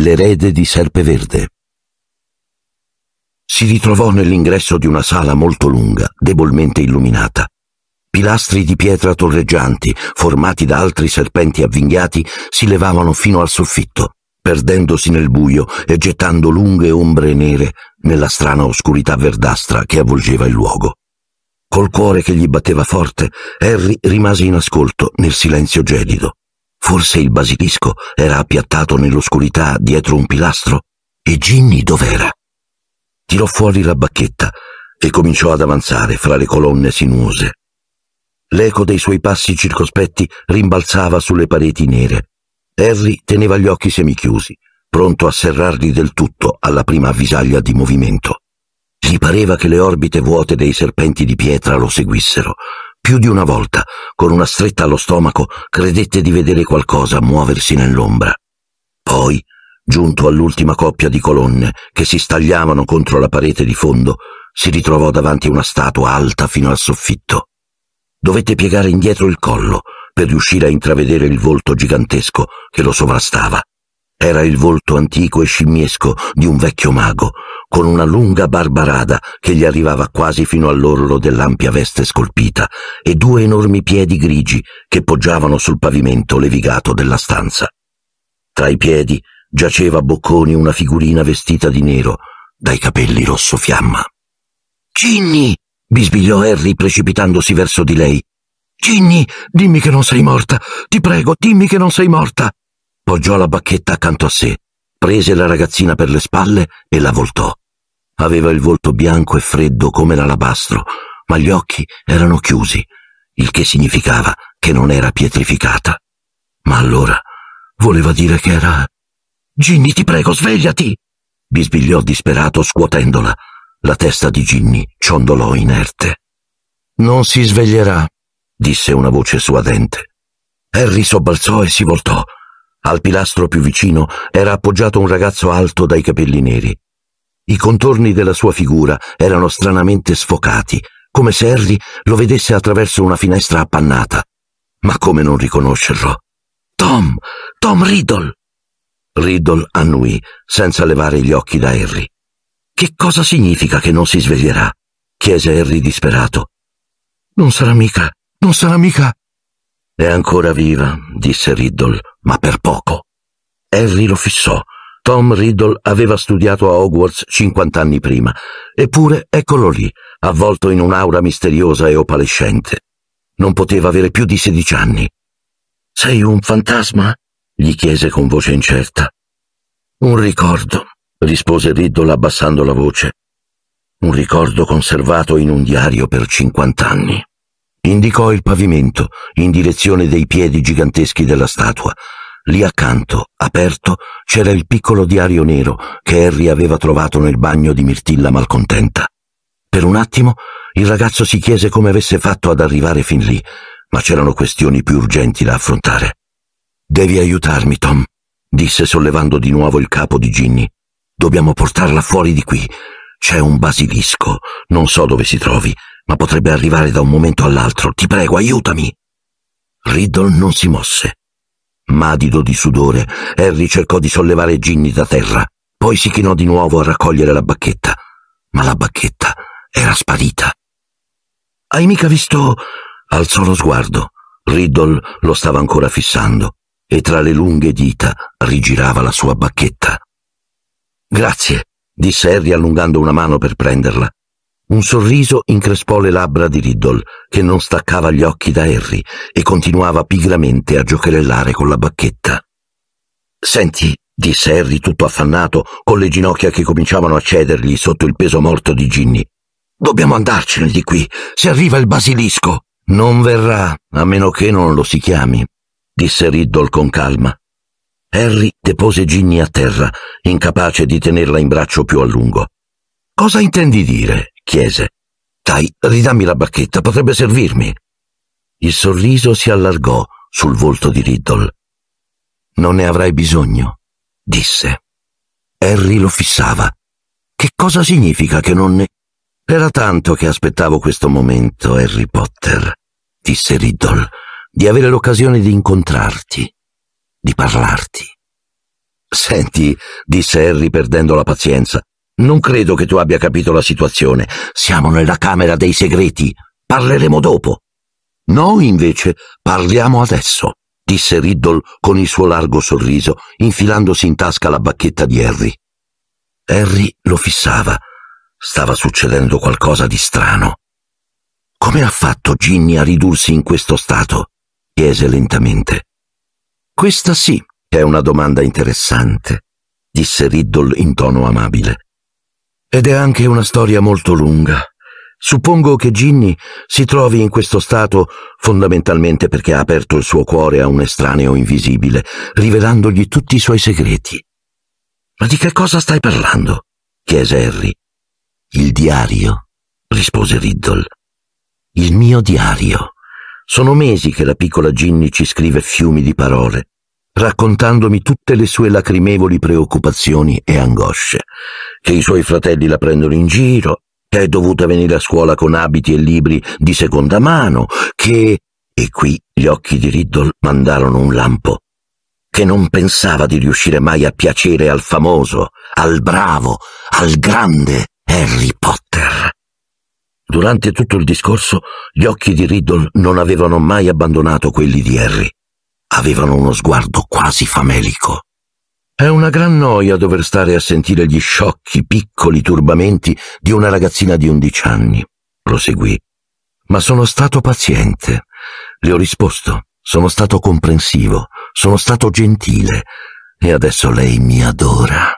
l'erede di Serpeverde. Si ritrovò nell'ingresso di una sala molto lunga, debolmente illuminata. Pilastri di pietra torreggianti, formati da altri serpenti avvinghiati, si levavano fino al soffitto, perdendosi nel buio e gettando lunghe ombre nere nella strana oscurità verdastra che avvolgeva il luogo. Col cuore che gli batteva forte, Harry rimase in ascolto nel silenzio gelido. Forse il basilisco era appiattato nell'oscurità dietro un pilastro? E Ginny dov'era? Tirò fuori la bacchetta e cominciò ad avanzare fra le colonne sinuose. L'eco dei suoi passi circospetti rimbalzava sulle pareti nere. Harry teneva gli occhi semichiusi, pronto a serrarli del tutto alla prima avvisaglia di movimento. Gli pareva che le orbite vuote dei serpenti di pietra lo seguissero, più di una volta, con una stretta allo stomaco, credette di vedere qualcosa muoversi nell'ombra. Poi, giunto all'ultima coppia di colonne che si stagliavano contro la parete di fondo, si ritrovò davanti a una statua alta fino al soffitto. Dovette piegare indietro il collo per riuscire a intravedere il volto gigantesco che lo sovrastava. Era il volto antico e scimmiesco di un vecchio mago, con una lunga barbarada che gli arrivava quasi fino all'orlo dell'ampia veste scolpita e due enormi piedi grigi che poggiavano sul pavimento levigato della stanza. Tra i piedi giaceva a bocconi una figurina vestita di nero, dai capelli rosso fiamma. Ginny! bisbigliò Harry precipitandosi verso di lei. Ginny, dimmi che non sei morta! Ti prego, dimmi che non sei morta! Poggiò la bacchetta accanto a sé, prese la ragazzina per le spalle e la voltò. Aveva il volto bianco e freddo come l'alabastro, ma gli occhi erano chiusi, il che significava che non era pietrificata. Ma allora voleva dire che era... Ginny, ti prego, svegliati! bisbigliò disperato scuotendola. La testa di Ginny ciondolò inerte. Non si sveglierà, disse una voce suadente. Harry sobbalzò e si voltò. Al pilastro più vicino era appoggiato un ragazzo alto dai capelli neri. I contorni della sua figura erano stranamente sfocati, come se Harry lo vedesse attraverso una finestra appannata. Ma come non riconoscerlo? Tom! Tom Riddle! Riddle annui, senza levare gli occhi da Harry. Che cosa significa che non si sveglierà? chiese Harry disperato. Non sarà mica, non sarà mica. È ancora viva, disse Riddle, ma per poco. Harry lo fissò Tom Riddle aveva studiato a Hogwarts 50 anni prima, eppure eccolo lì, avvolto in un'aura misteriosa e opalescente. Non poteva avere più di 16 anni. Sei un fantasma? gli chiese con voce incerta. Un ricordo, rispose Riddle abbassando la voce. Un ricordo conservato in un diario per 50 anni. Indicò il pavimento in direzione dei piedi giganteschi della statua Lì accanto, aperto, c'era il piccolo diario nero che Harry aveva trovato nel bagno di Mirtilla malcontenta. Per un attimo il ragazzo si chiese come avesse fatto ad arrivare fin lì, ma c'erano questioni più urgenti da affrontare. Devi aiutarmi, Tom, disse sollevando di nuovo il capo di Ginny. Dobbiamo portarla fuori di qui. C'è un basilisco, non so dove si trovi, ma potrebbe arrivare da un momento all'altro. Ti prego, aiutami. Riddle non si mosse. Madido di sudore, Harry cercò di sollevare Ginny da terra, poi si chinò di nuovo a raccogliere la bacchetta, ma la bacchetta era sparita. Hai mica visto? alzò lo sguardo. Riddle lo stava ancora fissando e tra le lunghe dita rigirava la sua bacchetta. Grazie, disse Harry allungando una mano per prenderla. Un sorriso increspò le labbra di Riddle, che non staccava gli occhi da Harry e continuava pigramente a giocherellare con la bacchetta. Senti, disse Harry tutto affannato, con le ginocchia che cominciavano a cedergli sotto il peso morto di Ginny. Dobbiamo andarcene di qui, se arriva il basilisco. Non verrà, a meno che non lo si chiami, disse Riddle con calma. Harry depose Ginny a terra, incapace di tenerla in braccio più a lungo. Cosa intendi dire? chiese. Dai, ridammi la bacchetta, potrebbe servirmi. Il sorriso si allargò sul volto di Riddle. Non ne avrai bisogno, disse. Harry lo fissava. Che cosa significa che non ne... Era tanto che aspettavo questo momento, Harry Potter, disse Riddle, di avere l'occasione di incontrarti, di parlarti. Senti, disse Harry perdendo la pazienza, non credo che tu abbia capito la situazione. Siamo nella Camera dei Segreti. Parleremo dopo. Noi, invece, parliamo adesso, disse Riddle con il suo largo sorriso, infilandosi in tasca la bacchetta di Harry. Harry lo fissava. Stava succedendo qualcosa di strano. Come ha fatto Ginny a ridursi in questo stato? chiese lentamente. Questa sì è una domanda interessante, disse Riddle in tono amabile. Ed è anche una storia molto lunga. Suppongo che Ginny si trovi in questo stato fondamentalmente perché ha aperto il suo cuore a un estraneo invisibile, rivelandogli tutti i suoi segreti. Ma di che cosa stai parlando? chiese Harry. Il diario, rispose Riddle. Il mio diario. Sono mesi che la piccola Ginny ci scrive fiumi di parole raccontandomi tutte le sue lacrimevoli preoccupazioni e angosce, che i suoi fratelli la prendono in giro, che è dovuta venire a scuola con abiti e libri di seconda mano, che... E qui gli occhi di Riddle mandarono un lampo, che non pensava di riuscire mai a piacere al famoso, al bravo, al grande Harry Potter. Durante tutto il discorso gli occhi di Riddle non avevano mai abbandonato quelli di Harry avevano uno sguardo quasi famelico. È una gran noia dover stare a sentire gli sciocchi, piccoli turbamenti di una ragazzina di undici anni, proseguì. Ma sono stato paziente. Le ho risposto, sono stato comprensivo, sono stato gentile e adesso lei mi adora.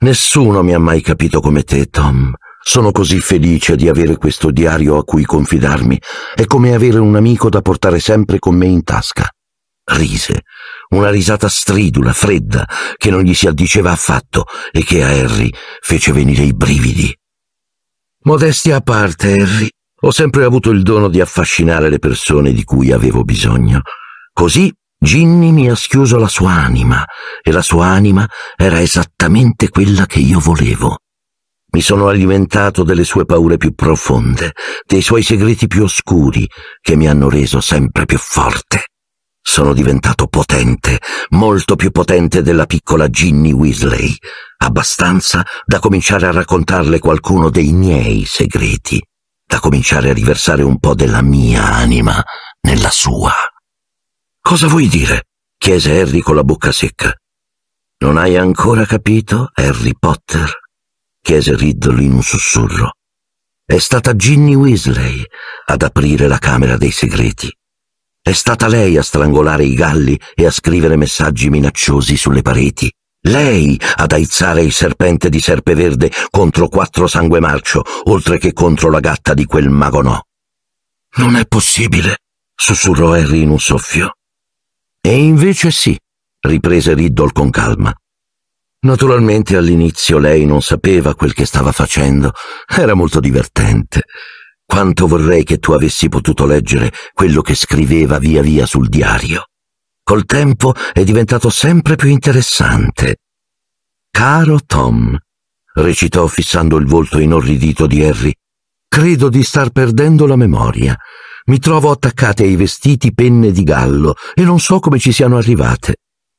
Nessuno mi ha mai capito come te, Tom. Sono così felice di avere questo diario a cui confidarmi. È come avere un amico da portare sempre con me in tasca rise, una risata stridula, fredda, che non gli si addiceva affatto e che a Harry fece venire i brividi. Modestia a parte, Harry, ho sempre avuto il dono di affascinare le persone di cui avevo bisogno. Così Ginny mi ha schiuso la sua anima, e la sua anima era esattamente quella che io volevo. Mi sono alimentato delle sue paure più profonde, dei suoi segreti più oscuri, che mi hanno reso sempre più forte sono diventato potente, molto più potente della piccola Ginny Weasley, abbastanza da cominciare a raccontarle qualcuno dei miei segreti, da cominciare a riversare un po' della mia anima nella sua. Cosa vuoi dire? chiese Harry con la bocca secca. Non hai ancora capito, Harry Potter? chiese Riddle in un sussurro. È stata Ginny Weasley ad aprire la Camera dei Segreti è stata lei a strangolare i galli e a scrivere messaggi minacciosi sulle pareti. Lei ad aizzare il serpente di Serpeverde contro quattro sangue marcio, oltre che contro la gatta di quel mago no. Non è possibile, sussurrò Harry in un soffio. E invece sì, riprese Riddle con calma. Naturalmente all'inizio lei non sapeva quel che stava facendo, era molto divertente. Quanto vorrei che tu avessi potuto leggere quello che scriveva via via sul diario. Col tempo è diventato sempre più interessante. Caro Tom, recitò fissando il volto inorridito di Harry, credo di star perdendo la memoria. Mi trovo attaccate ai vestiti penne di gallo e non so come ci siano arrivate.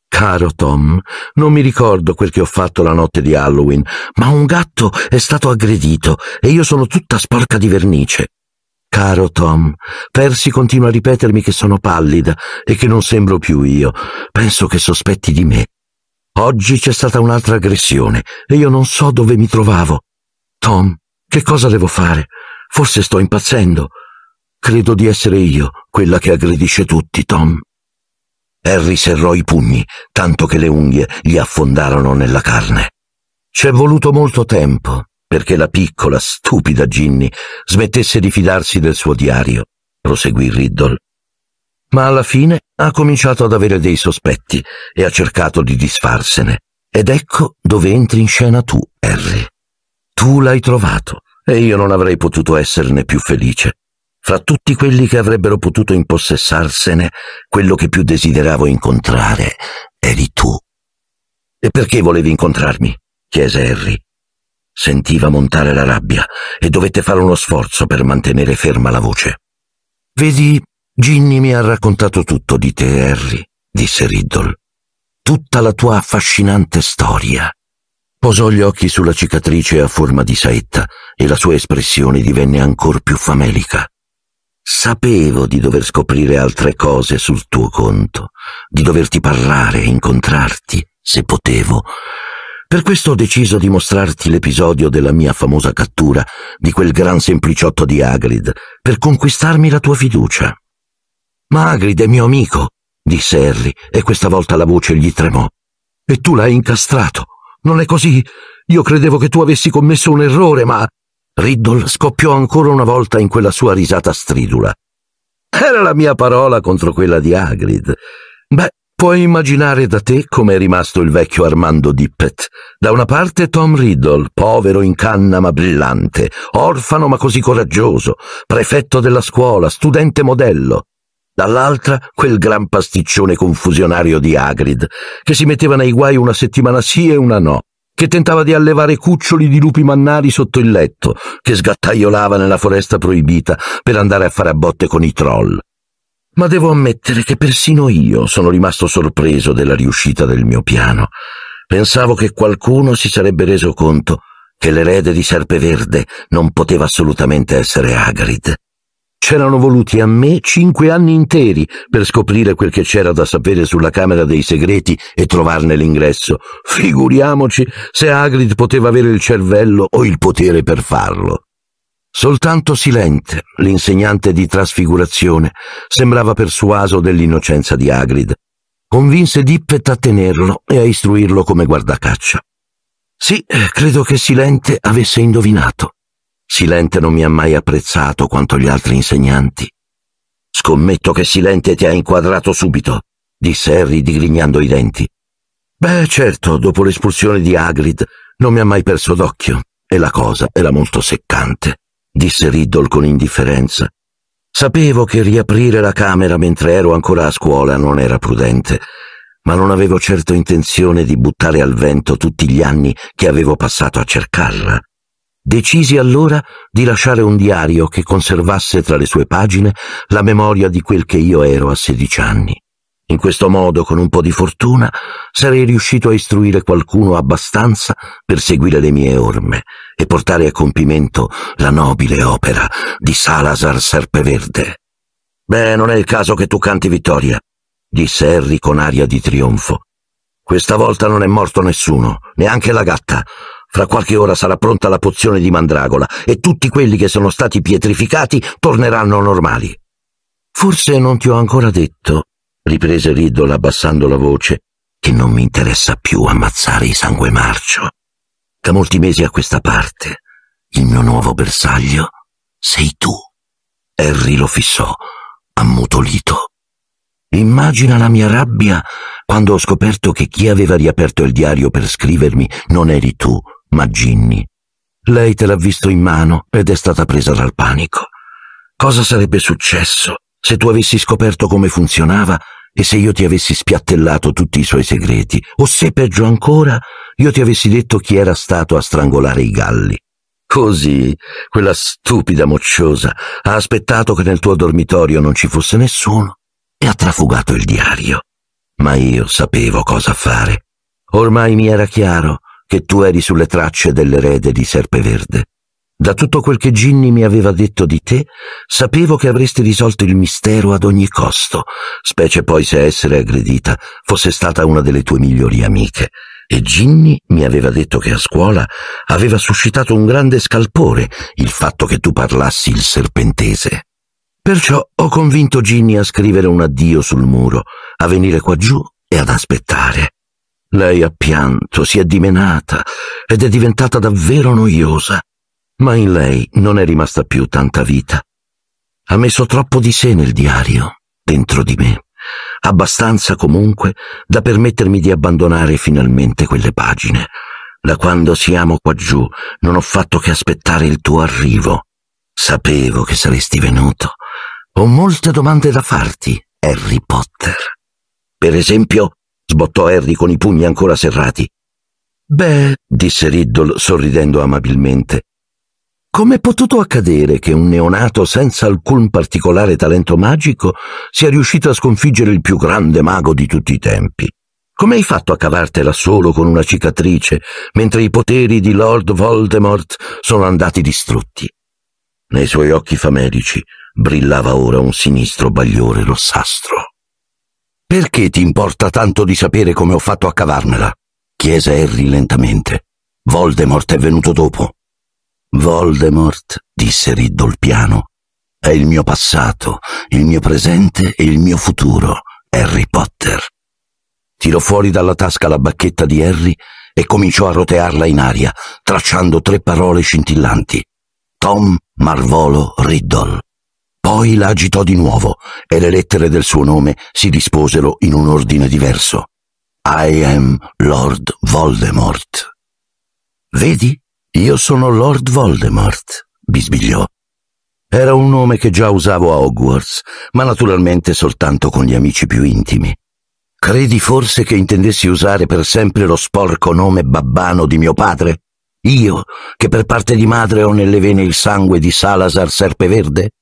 Caro Tom, non mi ricordo quel che ho fatto la notte di Halloween, ma un gatto è stato aggredito e io sono tutta sporca di vernice. Caro Tom, Percy continua a ripetermi che sono pallida e che non sembro più io. Penso che sospetti di me. Oggi c'è stata un'altra aggressione e io non so dove mi trovavo. Tom, che cosa devo fare? Forse sto impazzendo. Credo di essere io quella che aggredisce tutti, Tom. Harry serrò i pugni, tanto che le unghie gli affondarono nella carne. C'è voluto molto tempo perché la piccola, stupida Ginny smettesse di fidarsi del suo diario, proseguì Riddle. Ma alla fine ha cominciato ad avere dei sospetti e ha cercato di disfarsene. Ed ecco dove entri in scena tu, Harry. Tu l'hai trovato e io non avrei potuto esserne più felice. Fra tutti quelli che avrebbero potuto impossessarsene, quello che più desideravo incontrare eri tu. E perché volevi incontrarmi? chiese Harry. Sentiva montare la rabbia e dovette fare uno sforzo per mantenere ferma la voce. Vedi, Ginny mi ha raccontato tutto di te, Harry, disse Riddle. Tutta la tua affascinante storia. Posò gli occhi sulla cicatrice a forma di saetta e la sua espressione divenne ancor più famelica. Sapevo di dover scoprire altre cose sul tuo conto, di doverti parlare e incontrarti, se potevo. Per questo ho deciso di mostrarti l'episodio della mia famosa cattura di quel gran sempliciotto di Agrid, per conquistarmi la tua fiducia. Ma Agrid è mio amico, disse Harry, e questa volta la voce gli tremò. E tu l'hai incastrato. Non è così. Io credevo che tu avessi commesso un errore, ma Riddle scoppiò ancora una volta in quella sua risata stridula. Era la mia parola contro quella di Hagrid. Beh, puoi immaginare da te com'è rimasto il vecchio Armando Dippet. Da una parte Tom Riddle, povero in canna ma brillante, orfano ma così coraggioso, prefetto della scuola, studente modello. Dall'altra quel gran pasticcione confusionario di Hagrid, che si metteva nei guai una settimana sì e una no, che tentava di allevare cuccioli di lupi mannari sotto il letto, che sgattaiolava nella foresta proibita per andare a fare a botte con i troll. Ma devo ammettere che persino io sono rimasto sorpreso della riuscita del mio piano. Pensavo che qualcuno si sarebbe reso conto che l'erede di Serpeverde non poteva assolutamente essere Hagrid. C'erano voluti a me cinque anni interi per scoprire quel che c'era da sapere sulla Camera dei Segreti e trovarne l'ingresso. Figuriamoci se Hagrid poteva avere il cervello o il potere per farlo. Soltanto Silente, l'insegnante di trasfigurazione, sembrava persuaso dell'innocenza di Hagrid. Convinse Dippet a tenerlo e a istruirlo come guardacaccia. Sì, credo che Silente avesse indovinato. Silente non mi ha mai apprezzato quanto gli altri insegnanti. Scommetto che Silente ti ha inquadrato subito, disse Harry digrignando i denti. Beh, certo, dopo l'espulsione di Hagrid non mi ha mai perso d'occhio, e la cosa era molto seccante, disse Riddle con indifferenza. Sapevo che riaprire la camera mentre ero ancora a scuola non era prudente, ma non avevo certo intenzione di buttare al vento tutti gli anni che avevo passato a cercarla. Decisi allora di lasciare un diario che conservasse tra le sue pagine la memoria di quel che io ero a sedici anni. In questo modo, con un po' di fortuna, sarei riuscito a istruire qualcuno abbastanza per seguire le mie orme e portare a compimento la nobile opera di Salazar Serpeverde. Beh, non è il caso che tu canti vittoria, disse Harry con aria di trionfo. Questa volta non è morto nessuno, neanche la gatta. Fra qualche ora sarà pronta la pozione di mandragola e tutti quelli che sono stati pietrificati torneranno normali. Forse non ti ho ancora detto, riprese Riddle abbassando la voce, che non mi interessa più ammazzare i sangue marcio. Da molti mesi a questa parte, il mio nuovo bersaglio sei tu. Harry lo fissò, ammutolito. Immagina la mia rabbia quando ho scoperto che chi aveva riaperto il diario per scrivermi non eri tu, ma Ginny. Lei te l'ha visto in mano ed è stata presa dal panico. Cosa sarebbe successo se tu avessi scoperto come funzionava e se io ti avessi spiattellato tutti i suoi segreti, o se peggio ancora io ti avessi detto chi era stato a strangolare i galli. Così, quella stupida mocciosa ha aspettato che nel tuo dormitorio non ci fosse nessuno e ha trafugato il diario. Ma io sapevo cosa fare. Ormai mi era chiaro che tu eri sulle tracce dell'erede di Serpeverde. Da tutto quel che Ginny mi aveva detto di te, sapevo che avresti risolto il mistero ad ogni costo, specie poi se essere aggredita fosse stata una delle tue migliori amiche. E Ginny mi aveva detto che a scuola aveva suscitato un grande scalpore il fatto che tu parlassi il serpentese. Perciò ho convinto Ginny a scrivere un addio sul muro, a venire qua giù e ad aspettare. Lei ha pianto, si è dimenata ed è diventata davvero noiosa, ma in lei non è rimasta più tanta vita. Ha messo troppo di sé nel diario, dentro di me, abbastanza comunque da permettermi di abbandonare finalmente quelle pagine. Da quando siamo qua giù non ho fatto che aspettare il tuo arrivo. Sapevo che saresti venuto. Ho molte domande da farti, Harry Potter. Per esempio, sbottò Harry con i pugni ancora serrati. Beh, disse Riddle sorridendo amabilmente, Com'è potuto accadere che un neonato senza alcun particolare talento magico sia riuscito a sconfiggere il più grande mago di tutti i tempi? Come hai fatto a cavartela solo con una cicatrice, mentre i poteri di Lord Voldemort sono andati distrutti? Nei suoi occhi famelici brillava ora un sinistro bagliore rossastro. Perché ti importa tanto di sapere come ho fatto a cavarmela? chiese Harry lentamente. Voldemort è venuto dopo. Voldemort, disse Riddle piano, è il mio passato, il mio presente e il mio futuro, Harry Potter. Tirò fuori dalla tasca la bacchetta di Harry e cominciò a rotearla in aria, tracciando tre parole scintillanti. Tom Marvolo Riddle. Poi la agitò di nuovo e le lettere del suo nome si disposero in un ordine diverso. I am Lord Voldemort. Vedi? Io sono Lord Voldemort, bisbigliò. Era un nome che già usavo a Hogwarts, ma naturalmente soltanto con gli amici più intimi. Credi forse che intendessi usare per sempre lo sporco nome babbano di mio padre? Io, che per parte di madre ho nelle vene il sangue di Salazar Serpeverde?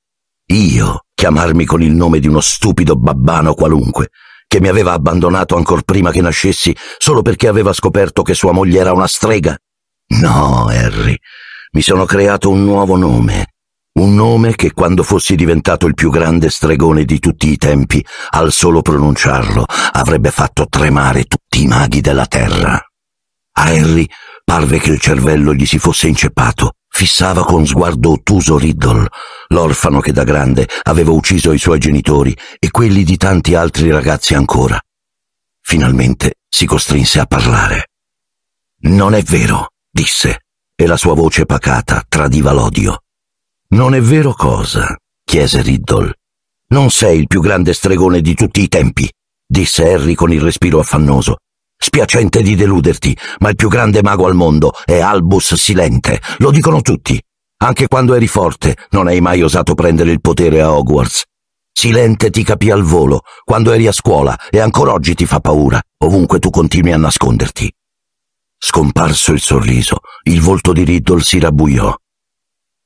Io chiamarmi con il nome di uno stupido babbano qualunque, che mi aveva abbandonato ancor prima che nascessi solo perché aveva scoperto che sua moglie era una strega? No, Harry, mi sono creato un nuovo nome. Un nome che quando fossi diventato il più grande stregone di tutti i tempi, al solo pronunciarlo, avrebbe fatto tremare tutti i maghi della terra. A Harry parve che il cervello gli si fosse inceppato Fissava con sguardo ottuso Riddle, l'orfano che da grande aveva ucciso i suoi genitori e quelli di tanti altri ragazzi ancora. Finalmente si costrinse a parlare. Non è vero, disse, e la sua voce pacata tradiva l'odio. Non è vero cosa? chiese Riddle. Non sei il più grande stregone di tutti i tempi, disse Harry con il respiro affannoso. Spiacente di deluderti, ma il più grande mago al mondo è Albus Silente, lo dicono tutti. Anche quando eri forte, non hai mai osato prendere il potere a Hogwarts. Silente ti capì al volo, quando eri a scuola, e ancora oggi ti fa paura, ovunque tu continui a nasconderti. Scomparso il sorriso, il volto di Riddle si rabbuiò.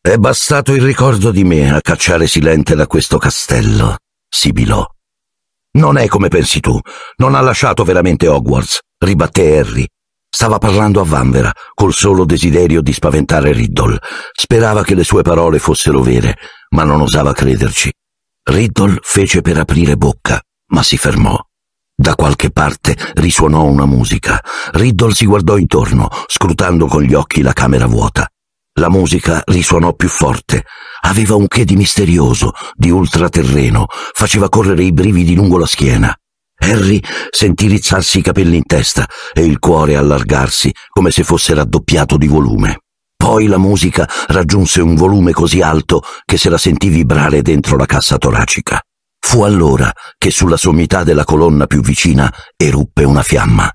È bastato il ricordo di me a cacciare Silente da questo castello, sibilò. Non è come pensi tu. Non ha lasciato veramente Hogwarts, ribatté Harry. Stava parlando a Vanvera, col solo desiderio di spaventare Riddle. Sperava che le sue parole fossero vere, ma non osava crederci. Riddle fece per aprire bocca, ma si fermò. Da qualche parte risuonò una musica. Riddle si guardò intorno, scrutando con gli occhi la camera vuota. La musica risuonò più forte, aveva un che di misterioso, di ultraterreno, faceva correre i brividi lungo la schiena. Harry sentì rizzarsi i capelli in testa e il cuore allargarsi come se fosse raddoppiato di volume. Poi la musica raggiunse un volume così alto che se la sentì vibrare dentro la cassa toracica. Fu allora che sulla sommità della colonna più vicina eruppe una fiamma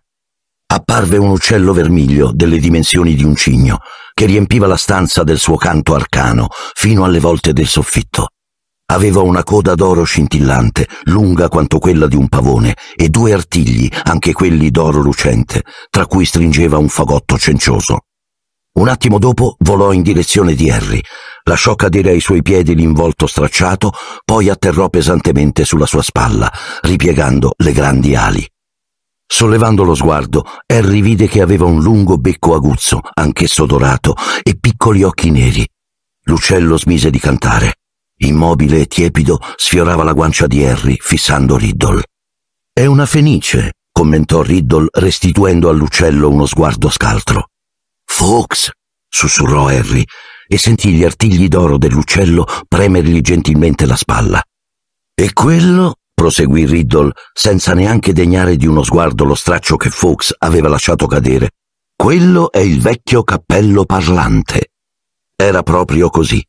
apparve un uccello vermiglio delle dimensioni di un cigno, che riempiva la stanza del suo canto arcano fino alle volte del soffitto. Aveva una coda d'oro scintillante, lunga quanto quella di un pavone, e due artigli, anche quelli d'oro lucente, tra cui stringeva un fagotto cencioso. Un attimo dopo volò in direzione di Harry, lasciò cadere ai suoi piedi l'involto stracciato, poi atterrò pesantemente sulla sua spalla, ripiegando le grandi ali. Sollevando lo sguardo, Harry vide che aveva un lungo becco aguzzo, anch'esso dorato, e piccoli occhi neri. L'uccello smise di cantare. Immobile e tiepido, sfiorava la guancia di Harry, fissando Riddle. È una fenice, commentò Riddle, restituendo all'uccello uno sguardo scaltro. Fox, sussurrò Harry, e sentì gli artigli d'oro dell'uccello premergli gentilmente la spalla. E quello proseguì Riddle senza neanche degnare di uno sguardo lo straccio che Fox aveva lasciato cadere. Quello è il vecchio cappello parlante. Era proprio così.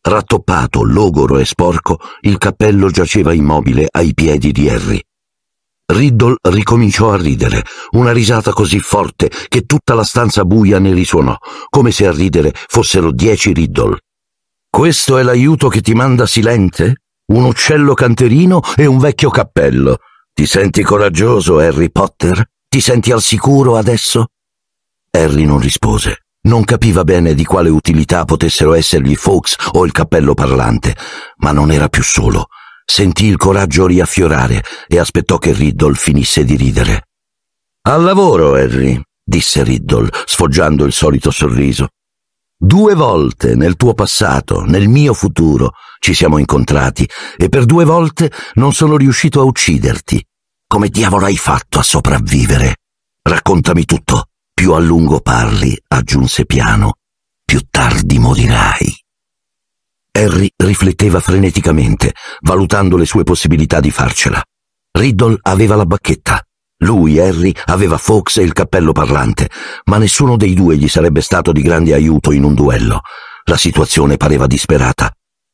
Rattoppato, logoro e sporco, il cappello giaceva immobile ai piedi di Harry. Riddle ricominciò a ridere, una risata così forte che tutta la stanza buia ne risuonò, come se a ridere fossero dieci Riddle. Questo è l'aiuto che ti manda Silente? un uccello canterino e un vecchio cappello. Ti senti coraggioso, Harry Potter? Ti senti al sicuro adesso? Harry non rispose. Non capiva bene di quale utilità potessero essergli Fawkes o il cappello parlante, ma non era più solo. Sentì il coraggio riaffiorare e aspettò che Riddle finisse di ridere. Al lavoro, Harry, disse Riddle, sfoggiando il solito sorriso. Due volte nel tuo passato, nel mio futuro, ci siamo incontrati e per due volte non sono riuscito a ucciderti. Come diavolo hai fatto a sopravvivere? Raccontami tutto. Più a lungo parli, aggiunse piano, più tardi morirai. Harry rifletteva freneticamente, valutando le sue possibilità di farcela. Riddle aveva la bacchetta. Lui, Harry, aveva Fox e il cappello parlante, ma nessuno dei due gli sarebbe stato di grande aiuto in un duello. La situazione pareva disperata.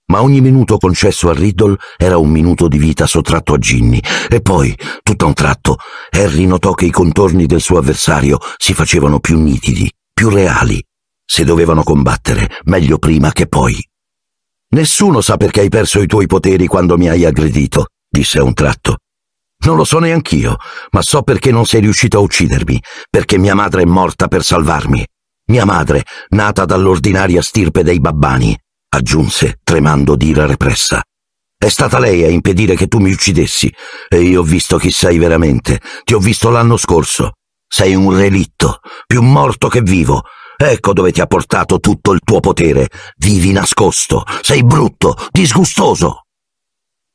Ma ogni minuto concesso a Riddle era un minuto di vita sottratto a Ginny, e poi, tutto a un tratto, Harry notò che i contorni del suo avversario si facevano più nitidi, più reali. Se dovevano combattere, meglio prima che poi. Nessuno sa perché hai perso i tuoi poteri quando mi hai aggredito, disse a un tratto. Non lo so neanch'io, ma so perché non sei riuscito a uccidermi, perché mia madre è morta per salvarmi. Mia madre, nata dall'ordinaria stirpe dei babbani, aggiunse, tremando di ira repressa. È stata lei a impedire che tu mi uccidessi, e io ho visto chi sei veramente, ti ho visto l'anno scorso. Sei un relitto, più morto che vivo. Ecco dove ti ha portato tutto il tuo potere. Vivi nascosto, sei brutto, disgustoso.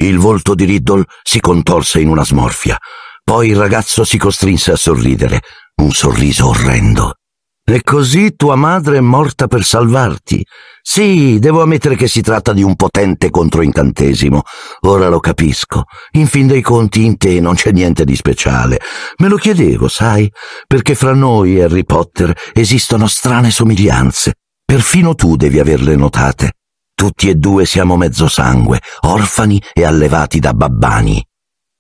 Il volto di Riddle si contorse in una smorfia. Poi il ragazzo si costrinse a sorridere, un sorriso orrendo. E così tua madre è morta per salvarti? Sì, devo ammettere che si tratta di un potente controincantesimo. Ora lo capisco. In fin dei conti in te non c'è niente di speciale. Me lo chiedevo, sai, perché fra noi e Harry Potter esistono strane somiglianze. Perfino tu devi averle notate. Tutti e due siamo mezzo sangue, orfani e allevati da babbani.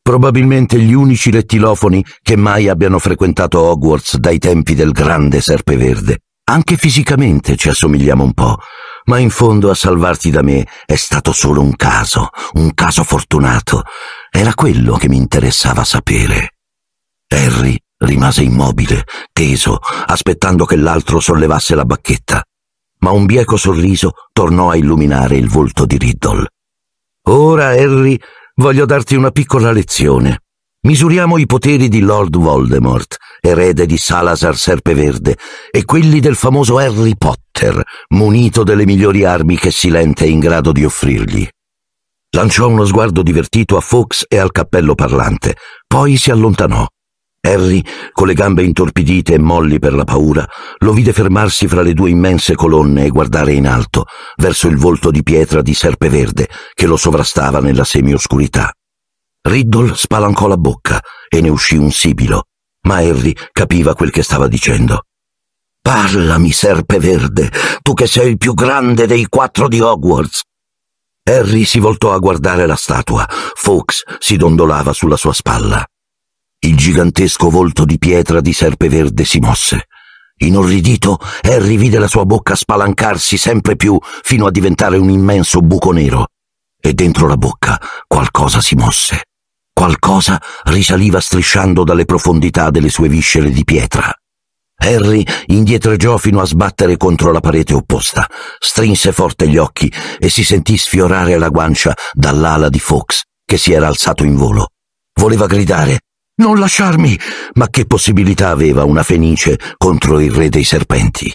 Probabilmente gli unici rettilofoni che mai abbiano frequentato Hogwarts dai tempi del grande serpeverde. Anche fisicamente ci assomigliamo un po', ma in fondo a salvarti da me è stato solo un caso, un caso fortunato. Era quello che mi interessava sapere. Harry rimase immobile, teso, aspettando che l'altro sollevasse la bacchetta ma un bieco sorriso tornò a illuminare il volto di Riddle. Ora, Harry, voglio darti una piccola lezione. Misuriamo i poteri di Lord Voldemort, erede di Salazar Serpeverde, e quelli del famoso Harry Potter, munito delle migliori armi che Silente è in grado di offrirgli. Lanciò uno sguardo divertito a Fox e al cappello parlante, poi si allontanò. Harry, con le gambe intorpidite e molli per la paura, lo vide fermarsi fra le due immense colonne e guardare in alto, verso il volto di pietra di serpe verde che lo sovrastava nella semioscurità. Riddle spalancò la bocca e ne uscì un sibilo, ma Harry capiva quel che stava dicendo. Parlami, serpe verde, tu che sei il più grande dei quattro di Hogwarts. Harry si voltò a guardare la statua. Fox si dondolava sulla sua spalla. Il gigantesco volto di pietra di serpe verde si mosse. Inorridito, Harry vide la sua bocca spalancarsi sempre più fino a diventare un immenso buco nero. E dentro la bocca qualcosa si mosse. Qualcosa risaliva strisciando dalle profondità delle sue viscere di pietra. Harry indietreggiò fino a sbattere contro la parete opposta, strinse forte gli occhi e si sentì sfiorare la guancia dall'ala di Fox, che si era alzato in volo. Voleva gridare, non lasciarmi! Ma che possibilità aveva una fenice contro il re dei serpenti?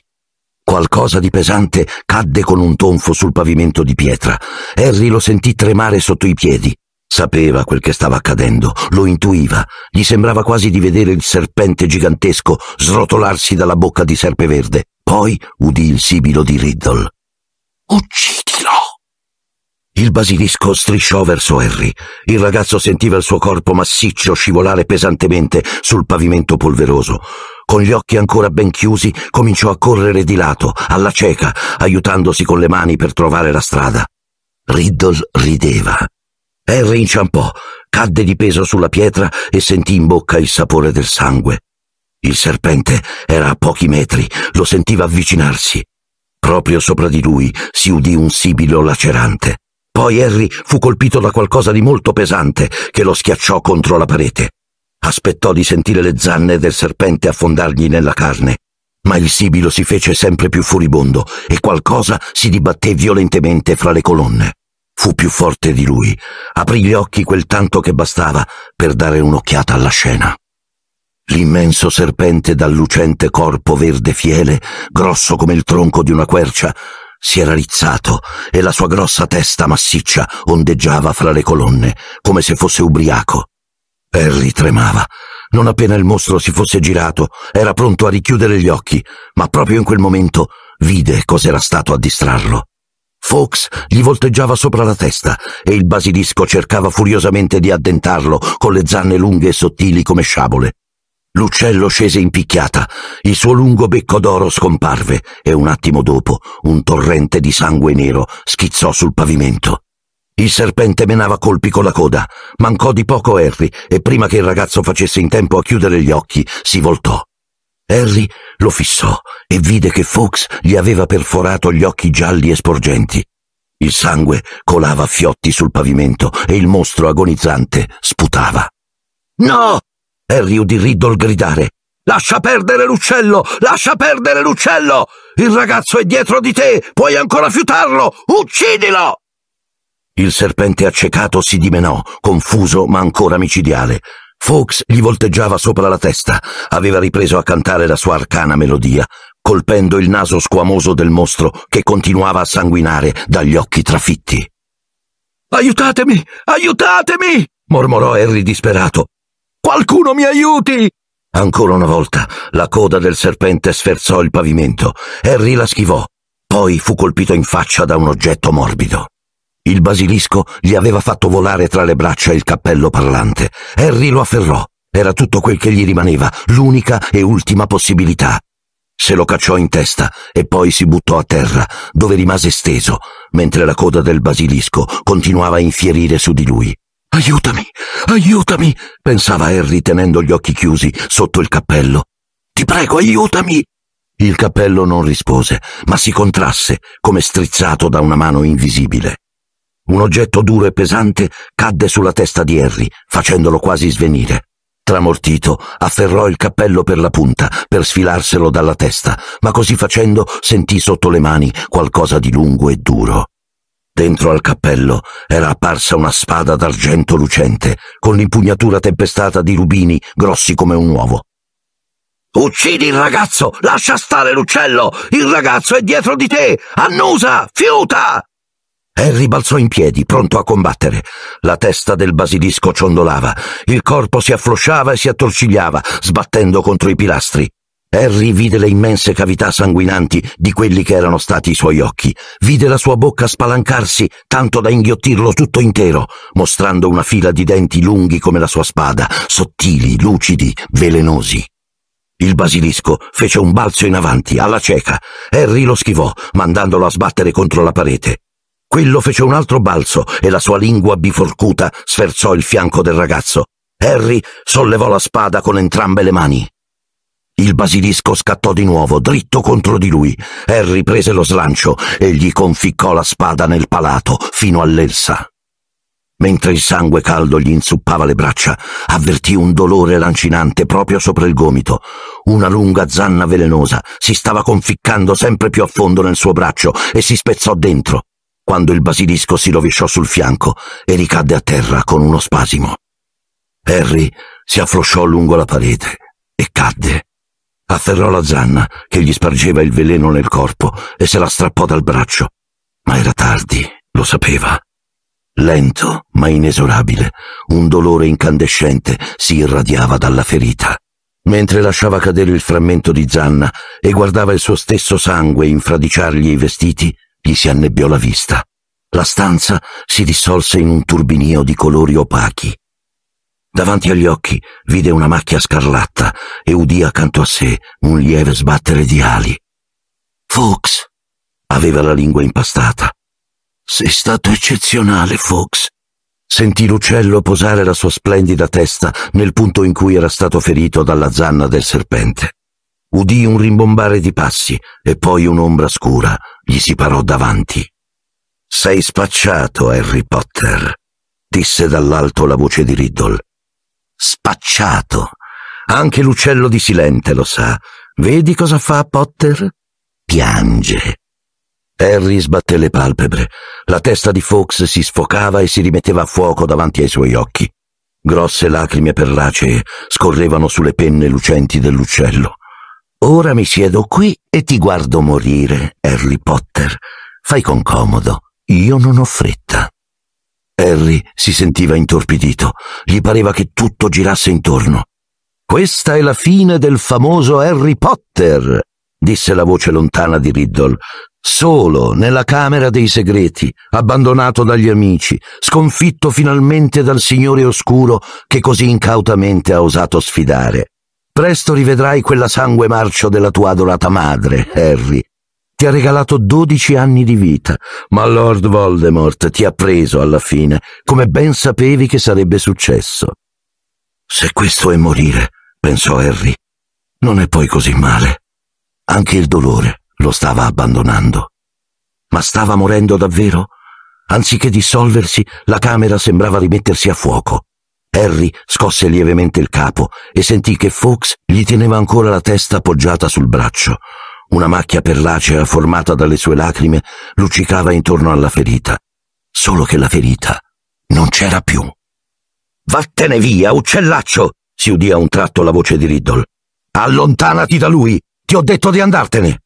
Qualcosa di pesante cadde con un tonfo sul pavimento di pietra. Harry lo sentì tremare sotto i piedi. Sapeva quel che stava accadendo, lo intuiva, gli sembrava quasi di vedere il serpente gigantesco srotolarsi dalla bocca di serpe verde. Poi udì il sibilo di Riddle. Uccidi! Il basilisco strisciò verso Harry. Il ragazzo sentiva il suo corpo massiccio scivolare pesantemente sul pavimento polveroso. Con gli occhi ancora ben chiusi, cominciò a correre di lato, alla cieca, aiutandosi con le mani per trovare la strada. Riddle rideva. Harry inciampò, cadde di peso sulla pietra e sentì in bocca il sapore del sangue. Il serpente era a pochi metri, lo sentiva avvicinarsi. Proprio sopra di lui si udì un sibilo lacerante. Poi Harry fu colpito da qualcosa di molto pesante che lo schiacciò contro la parete. Aspettò di sentire le zanne del serpente affondargli nella carne, ma il sibilo si fece sempre più furibondo e qualcosa si dibatté violentemente fra le colonne. Fu più forte di lui. Aprì gli occhi quel tanto che bastava per dare un'occhiata alla scena. L'immenso serpente dal lucente corpo verde fiele, grosso come il tronco di una quercia, si era rizzato e la sua grossa testa massiccia ondeggiava fra le colonne, come se fosse ubriaco. Harry tremava. Non appena il mostro si fosse girato, era pronto a richiudere gli occhi, ma proprio in quel momento vide cos'era stato a distrarlo. Fox gli volteggiava sopra la testa e il basilisco cercava furiosamente di addentarlo con le zanne lunghe e sottili come sciabole. L'uccello scese in picchiata, il suo lungo becco d'oro scomparve e un attimo dopo un torrente di sangue nero schizzò sul pavimento. Il serpente menava colpi con la coda, mancò di poco Harry e prima che il ragazzo facesse in tempo a chiudere gli occhi si voltò. Harry lo fissò e vide che Fuchs gli aveva perforato gli occhi gialli e sporgenti. Il sangue colava a fiotti sul pavimento e il mostro agonizzante sputava. No! Harry udì Riddle gridare. Lascia perdere l'uccello! Lascia perdere l'uccello! Il ragazzo è dietro di te! Puoi ancora fiutarlo! Uccidilo! Il serpente accecato si dimenò, confuso ma ancora micidiale. Fox gli volteggiava sopra la testa, aveva ripreso a cantare la sua arcana melodia, colpendo il naso squamoso del mostro che continuava a sanguinare dagli occhi trafitti. Aiutatemi! Aiutatemi! mormorò Harry disperato. Qualcuno mi aiuti! Ancora una volta la coda del serpente sferzò il pavimento. Harry la schivò, poi fu colpito in faccia da un oggetto morbido. Il basilisco gli aveva fatto volare tra le braccia il cappello parlante. Harry lo afferrò. Era tutto quel che gli rimaneva, l'unica e ultima possibilità. Se lo cacciò in testa e poi si buttò a terra, dove rimase steso, mentre la coda del basilisco continuava a infierire su di lui. Aiutami, aiutami, pensava Harry tenendo gli occhi chiusi sotto il cappello. Ti prego, aiutami. Il cappello non rispose, ma si contrasse come strizzato da una mano invisibile. Un oggetto duro e pesante cadde sulla testa di Harry, facendolo quasi svenire. Tramortito, afferrò il cappello per la punta per sfilarselo dalla testa, ma così facendo sentì sotto le mani qualcosa di lungo e duro. Dentro al cappello era apparsa una spada d'argento lucente, con l'impugnatura tempestata di rubini grossi come un uovo. Uccidi il ragazzo! Lascia stare l'uccello! Il ragazzo è dietro di te! Annusa! Fiuta! Harry balzò in piedi, pronto a combattere. La testa del basilisco ciondolava, il corpo si afflosciava e si attorcigliava, sbattendo contro i pilastri. Harry vide le immense cavità sanguinanti di quelli che erano stati i suoi occhi, vide la sua bocca spalancarsi tanto da inghiottirlo tutto intero, mostrando una fila di denti lunghi come la sua spada, sottili, lucidi, velenosi. Il basilisco fece un balzo in avanti, alla cieca. Harry lo schivò, mandandolo a sbattere contro la parete. Quello fece un altro balzo e la sua lingua biforcuta sferzò il fianco del ragazzo. Harry sollevò la spada con entrambe le mani. Il basilisco scattò di nuovo dritto contro di lui. Harry prese lo slancio e gli conficcò la spada nel palato fino all'elsa. Mentre il sangue caldo gli inzuppava le braccia, avvertì un dolore lancinante proprio sopra il gomito. Una lunga zanna velenosa si stava conficcando sempre più a fondo nel suo braccio e si spezzò dentro, quando il basilisco si rovesciò sul fianco e ricadde a terra con uno spasimo. Harry si afflosciò lungo la parete e cadde Afferrò la zanna che gli spargeva il veleno nel corpo e se la strappò dal braccio. Ma era tardi, lo sapeva. Lento, ma inesorabile, un dolore incandescente si irradiava dalla ferita. Mentre lasciava cadere il frammento di zanna e guardava il suo stesso sangue infradiciargli i vestiti, gli si annebbiò la vista. La stanza si dissolse in un turbinio di colori opachi. Davanti agli occhi vide una macchia scarlatta e udì accanto a sé un lieve sbattere di ali. Fox! Aveva la lingua impastata. Sei stato eccezionale, Fox. Sentì l'uccello posare la sua splendida testa nel punto in cui era stato ferito dalla zanna del serpente. Udì un rimbombare di passi e poi un'ombra scura gli si parò davanti. Sei spacciato, Harry Potter, disse dall'alto la voce di Riddle. Spacciato. Anche l'uccello di Silente lo sa. Vedi cosa fa Potter? Piange. Harry sbatté le palpebre. La testa di Fox si sfocava e si rimetteva a fuoco davanti ai suoi occhi. Grosse lacrime perlacee scorrevano sulle penne lucenti dell'uccello. Ora mi siedo qui e ti guardo morire, Harry Potter. Fai con comodo, io non ho fretta. Harry si sentiva intorpidito, gli pareva che tutto girasse intorno. Questa è la fine del famoso Harry Potter, disse la voce lontana di Riddle, solo nella Camera dei Segreti, abbandonato dagli amici, sconfitto finalmente dal Signore Oscuro che così incautamente ha osato sfidare. Presto rivedrai quella sangue marcio della tua adorata madre, Harry, ti ha regalato dodici anni di vita, ma Lord Voldemort ti ha preso alla fine, come ben sapevi che sarebbe successo. Se questo è morire, pensò Harry, non è poi così male. Anche il dolore lo stava abbandonando. Ma stava morendo davvero? Anziché dissolversi, la camera sembrava rimettersi a fuoco. Harry scosse lievemente il capo e sentì che Fox gli teneva ancora la testa appoggiata sul braccio. Una macchia perlacea formata dalle sue lacrime luccicava intorno alla ferita, solo che la ferita non c'era più. Vattene via, uccellaccio! si udì a un tratto la voce di Riddle. Allontanati da lui! Ti ho detto di andartene!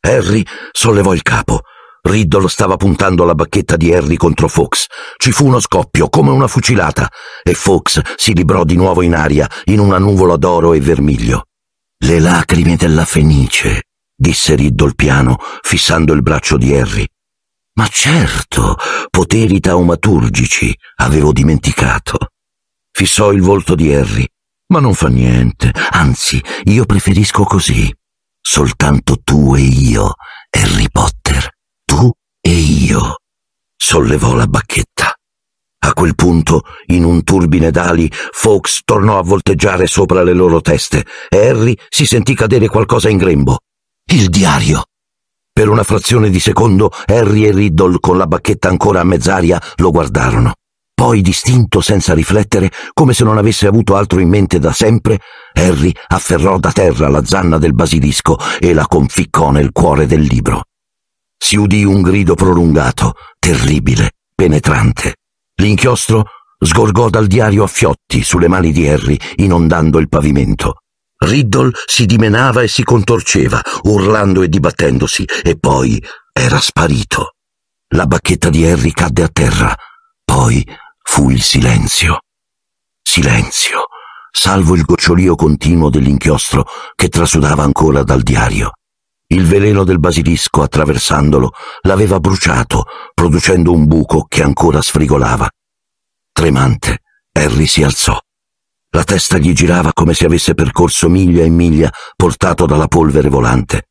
Harry sollevò il capo. Riddle stava puntando la bacchetta di Harry contro Fox. Ci fu uno scoppio, come una fucilata, e Fox si librò di nuovo in aria, in una nuvola d'oro e vermiglio. Le lacrime della Fenice disse Riddle piano, fissando il braccio di Harry. Ma certo, poteri taumaturgici, avevo dimenticato. Fissò il volto di Harry. Ma non fa niente, anzi, io preferisco così. Soltanto tu e io, Harry Potter, tu e io. Sollevò la bacchetta. A quel punto, in un turbine d'ali, Fox tornò a volteggiare sopra le loro teste e Harry si sentì cadere qualcosa in grembo. Il diario! Per una frazione di secondo Harry e Riddle, con la bacchetta ancora a mezz'aria, lo guardarono. Poi, distinto senza riflettere, come se non avesse avuto altro in mente da sempre, Harry afferrò da terra la zanna del basilisco e la conficcò nel cuore del libro. Si udì un grido prolungato, terribile, penetrante. L'inchiostro sgorgò dal diario a fiotti sulle mani di Harry, inondando il pavimento. Riddle si dimenava e si contorceva, urlando e dibattendosi, e poi era sparito. La bacchetta di Harry cadde a terra. Poi fu il silenzio. Silenzio, salvo il gocciolio continuo dell'inchiostro che trasudava ancora dal diario. Il veleno del basilisco, attraversandolo, l'aveva bruciato, producendo un buco che ancora sfrigolava. Tremante, Harry si alzò. La testa gli girava come se avesse percorso miglia e miglia portato dalla polvere volante.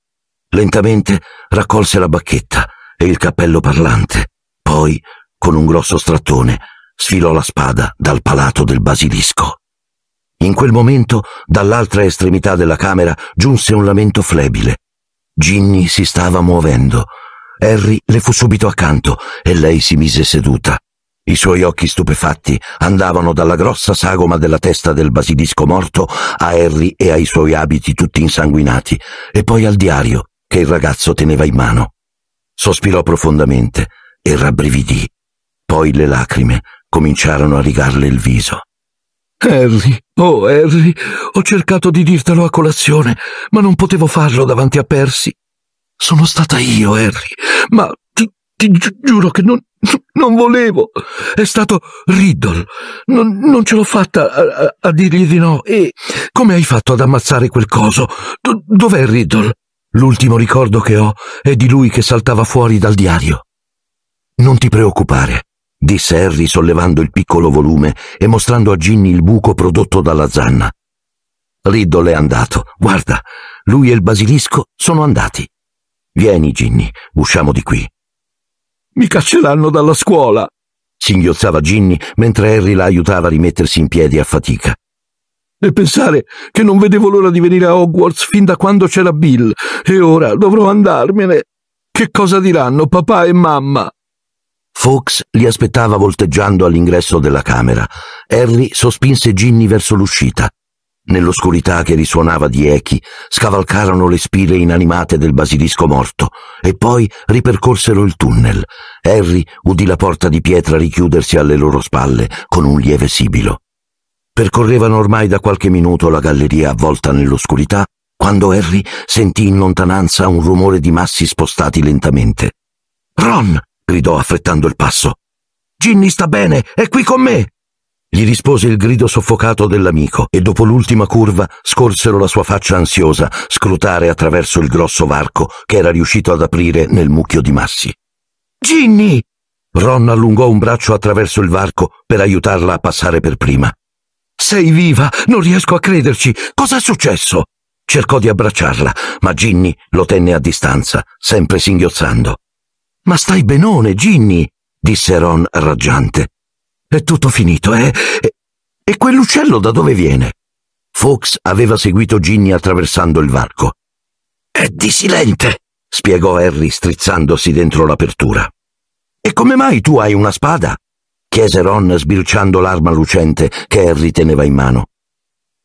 Lentamente raccolse la bacchetta e il cappello parlante. Poi, con un grosso strattone, sfilò la spada dal palato del basilisco. In quel momento, dall'altra estremità della camera giunse un lamento flebile. Ginny si stava muovendo. Harry le fu subito accanto e lei si mise seduta. I suoi occhi stupefatti andavano dalla grossa sagoma della testa del basilisco morto a Harry e ai suoi abiti tutti insanguinati, e poi al diario che il ragazzo teneva in mano. Sospirò profondamente e rabbrividì. Poi le lacrime cominciarono a rigarle il viso. Harry, oh Harry, ho cercato di dirtelo a colazione, ma non potevo farlo davanti a Percy. Sono stata io, Harry, ma ti, ti gi- giuro che non, Non volevo. È stato Riddle. Non, non ce l'ho fatta a, a, a, dirgli di no. E come hai fatto ad ammazzare quel coso? Do, dov'è Riddle? L'ultimo ricordo che ho è di lui che saltava fuori dal diario. Non ti preoccupare, disse Harry sollevando il piccolo volume e mostrando a Ginny il buco prodotto dalla zanna. Riddle è andato. Guarda, lui e il basilisco sono andati. Vieni, Ginny, usciamo di qui. Mi cacceranno dalla scuola! singhiozzava Ginny mentre Harry la aiutava a rimettersi in piedi a fatica. E pensare che non vedevo l'ora di venire a Hogwarts fin da quando c'era Bill, e ora dovrò andarmene. Che cosa diranno papà e mamma? Fox li aspettava volteggiando all'ingresso della camera. Harry sospinse Ginny verso l'uscita. Nell'oscurità che risuonava di echi, scavalcarono le spire inanimate del basilisco morto e poi ripercorsero il tunnel. Harry udì la porta di pietra richiudersi alle loro spalle con un lieve sibilo. Percorrevano ormai da qualche minuto la galleria avvolta nell'oscurità quando Harry sentì in lontananza un rumore di massi spostati lentamente. Ron! gridò affrettando il passo. Ginny sta bene, è qui con me! Gli rispose il grido soffocato dell'amico e dopo l'ultima curva scorsero la sua faccia ansiosa, scrutare attraverso il grosso varco che era riuscito ad aprire nel mucchio di massi. Ginny! Ron allungò un braccio attraverso il varco per aiutarla a passare per prima. Sei viva! Non riesco a crederci! Cos'è successo? Cercò di abbracciarla, ma Ginny lo tenne a distanza, sempre singhiozzando. Ma stai benone, Ginny! disse Ron raggiante. È tutto finito, eh? E, e quell'uccello da dove viene? Fox aveva seguito Ginny attraversando il varco. È di dissilente, spiegò Harry strizzandosi dentro l'apertura. E come mai tu hai una spada? chiese Ron sbirciando l'arma lucente che Harry teneva in mano.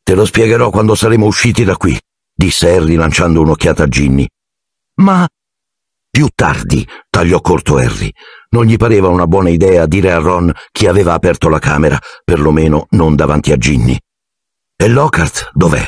Te lo spiegherò quando saremo usciti da qui, disse Harry lanciando un'occhiata a Ginny. Ma... Più tardi, tagliò corto Harry. Non gli pareva una buona idea dire a Ron chi aveva aperto la camera, perlomeno non davanti a Ginny. E Lockhart dov'è?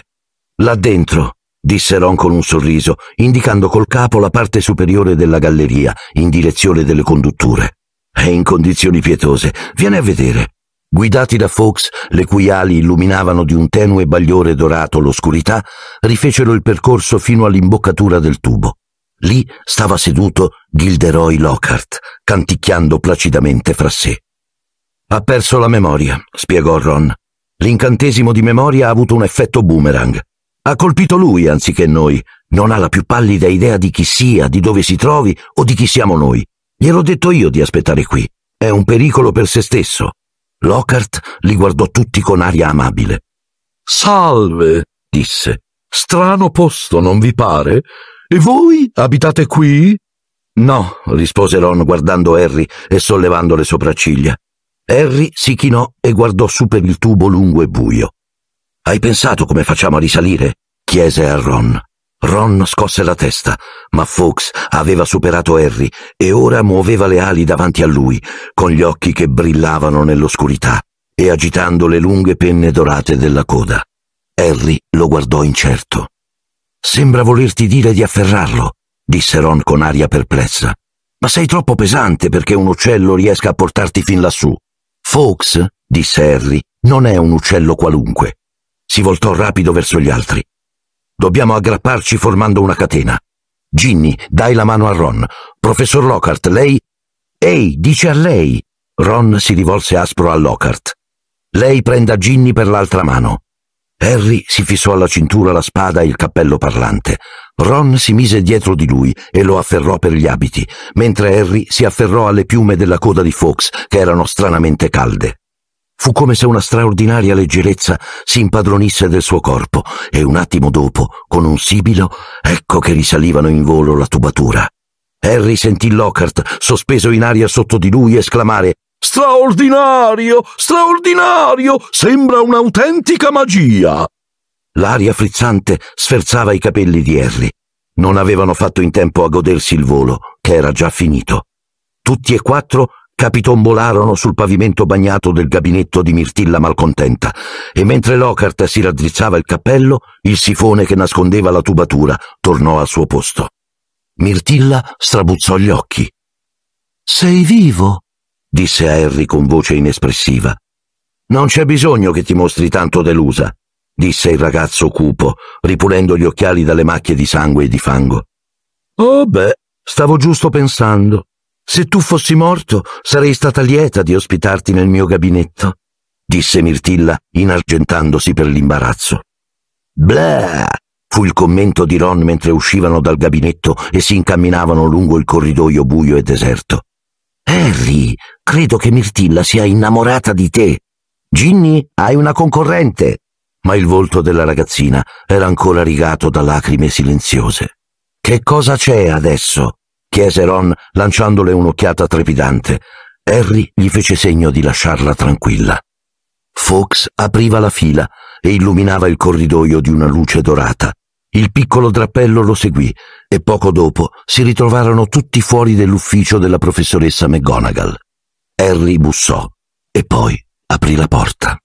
Là dentro, disse Ron con un sorriso, indicando col capo la parte superiore della galleria, in direzione delle condutture. È in condizioni pietose, vieni a vedere. Guidati da Fox, le cui ali illuminavano di un tenue bagliore dorato l'oscurità, rifecero il percorso fino all'imboccatura del tubo. Lì stava seduto Gilderoy Lockhart, canticchiando placidamente fra sé. Ha perso la memoria, spiegò Ron. L'incantesimo di memoria ha avuto un effetto boomerang. Ha colpito lui anziché noi. Non ha la più pallida idea di chi sia, di dove si trovi o di chi siamo noi. Gliel'ho detto io di aspettare qui. È un pericolo per se stesso. Lockhart li guardò tutti con aria amabile. Salve, disse. Strano posto, non vi pare? E voi abitate qui? No, rispose Ron guardando Harry e sollevando le sopracciglia. Harry si chinò e guardò su per il tubo lungo e buio. Hai pensato come facciamo a risalire? chiese a Ron. Ron scosse la testa, ma Fox aveva superato Harry e ora muoveva le ali davanti a lui, con gli occhi che brillavano nell'oscurità e agitando le lunghe penne dorate della coda. Harry lo guardò incerto. Sembra volerti dire di afferrarlo, disse Ron con aria perplessa. Ma sei troppo pesante perché un uccello riesca a portarti fin lassù. Fox, disse Harry, non è un uccello qualunque. Si voltò rapido verso gli altri. Dobbiamo aggrapparci formando una catena. Ginny, dai la mano a Ron. Professor Lockhart, lei... Ehi, dice a lei. Ron si rivolse aspro a Lockhart. Lei prenda Ginny per l'altra mano. Harry si fissò alla cintura la spada e il cappello parlante. Ron si mise dietro di lui e lo afferrò per gli abiti, mentre Harry si afferrò alle piume della coda di Fox, che erano stranamente calde. Fu come se una straordinaria leggerezza si impadronisse del suo corpo e un attimo dopo, con un sibilo, ecco che risalivano in volo la tubatura. Harry sentì Lockhart, sospeso in aria sotto di lui, esclamare Straordinario! Straordinario! Sembra un'autentica magia! L'aria frizzante sferzava i capelli di Harry. Non avevano fatto in tempo a godersi il volo, che era già finito. Tutti e quattro capitombolarono sul pavimento bagnato del gabinetto di Mirtilla malcontenta e mentre Lockhart si raddrizzava il cappello, il sifone che nascondeva la tubatura tornò al suo posto. Mirtilla strabuzzò gli occhi. Sei vivo? disse a Harry con voce inespressiva. Non c'è bisogno che ti mostri tanto delusa, disse il ragazzo cupo, ripulendo gli occhiali dalle macchie di sangue e di fango. Oh beh, stavo giusto pensando. Se tu fossi morto, sarei stata lieta di ospitarti nel mio gabinetto, disse Mirtilla, inargentandosi per l'imbarazzo. Bleh! fu il commento di Ron mentre uscivano dal gabinetto e si incamminavano lungo il corridoio buio e deserto. Harry, credo che Mirtilla sia innamorata di te. Ginny, hai una concorrente. Ma il volto della ragazzina era ancora rigato da lacrime silenziose. Che cosa c'è adesso? chiese Ron lanciandole un'occhiata trepidante. Harry gli fece segno di lasciarla tranquilla. Fox apriva la fila e illuminava il corridoio di una luce dorata. Il piccolo drappello lo seguì e poco dopo si ritrovarono tutti fuori dell'ufficio della professoressa McGonagall. Harry bussò e poi aprì la porta.